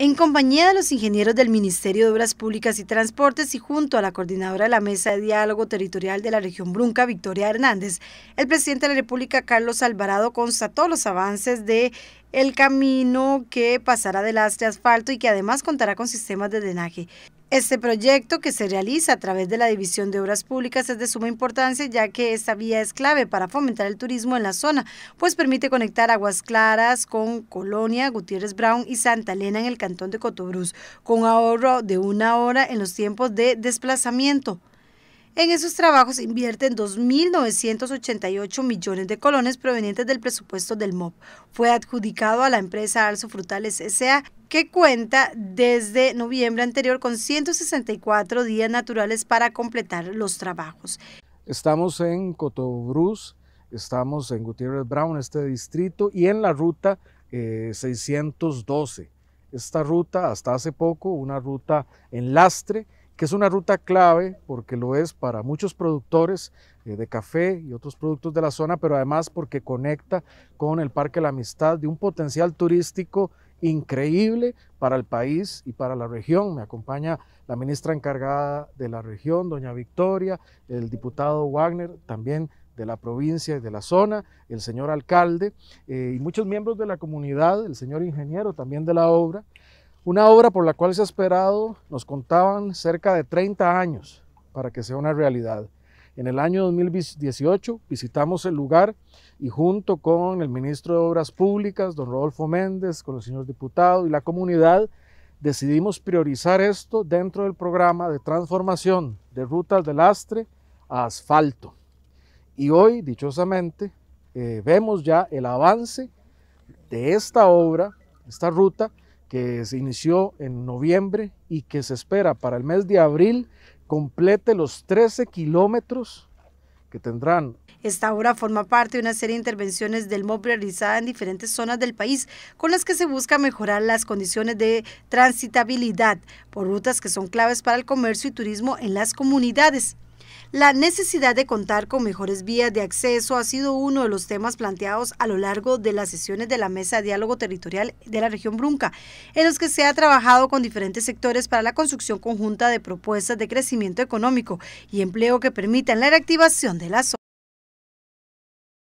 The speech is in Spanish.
En compañía de los ingenieros del Ministerio de Obras Públicas y Transportes y junto a la coordinadora de la Mesa de Diálogo Territorial de la región Brunca, Victoria Hernández, el presidente de la República, Carlos Alvarado, constató los avances de el camino que pasará de lastre a asfalto y que además contará con sistemas de drenaje. Este proyecto que se realiza a través de la División de Obras Públicas es de suma importancia ya que esta vía es clave para fomentar el turismo en la zona, pues permite conectar Aguas Claras con Colonia, Gutiérrez Brown y Santa Elena en el cantón de Cotobruz, con ahorro de una hora en los tiempos de desplazamiento. En esos trabajos invierten 2.988 millones de colones provenientes del presupuesto del MOP. Fue adjudicado a la empresa Alzo Frutales S.A., que cuenta desde noviembre anterior con 164 días naturales para completar los trabajos. Estamos en Cotobruz, estamos en Gutiérrez Brown, este distrito, y en la ruta 612. Eh, Esta ruta, hasta hace poco, una ruta en lastre, que es una ruta clave porque lo es para muchos productores eh, de café y otros productos de la zona, pero además porque conecta con el Parque La Amistad de un potencial turístico increíble para el país y para la región. Me acompaña la ministra encargada de la región, doña Victoria, el diputado Wagner, también de la provincia y de la zona, el señor alcalde eh, y muchos miembros de la comunidad, el señor ingeniero también de la obra. Una obra por la cual se ha esperado, nos contaban, cerca de 30 años para que sea una realidad. En el año 2018 visitamos el lugar y junto con el ministro de Obras Públicas, don Rodolfo Méndez, con los señores diputados y la comunidad, decidimos priorizar esto dentro del programa de transformación de rutas de lastre a asfalto. Y hoy, dichosamente, eh, vemos ya el avance de esta obra, esta ruta, que se inició en noviembre y que se espera para el mes de abril complete los 13 kilómetros que tendrán. Esta obra forma parte de una serie de intervenciones del MOB realizada en diferentes zonas del país, con las que se busca mejorar las condiciones de transitabilidad por rutas que son claves para el comercio y turismo en las comunidades. La necesidad de contar con mejores vías de acceso ha sido uno de los temas planteados a lo largo de las sesiones de la Mesa de Diálogo Territorial de la región Brunca, en los que se ha trabajado con diferentes sectores para la construcción conjunta de propuestas de crecimiento económico y empleo que permitan la reactivación de la zona.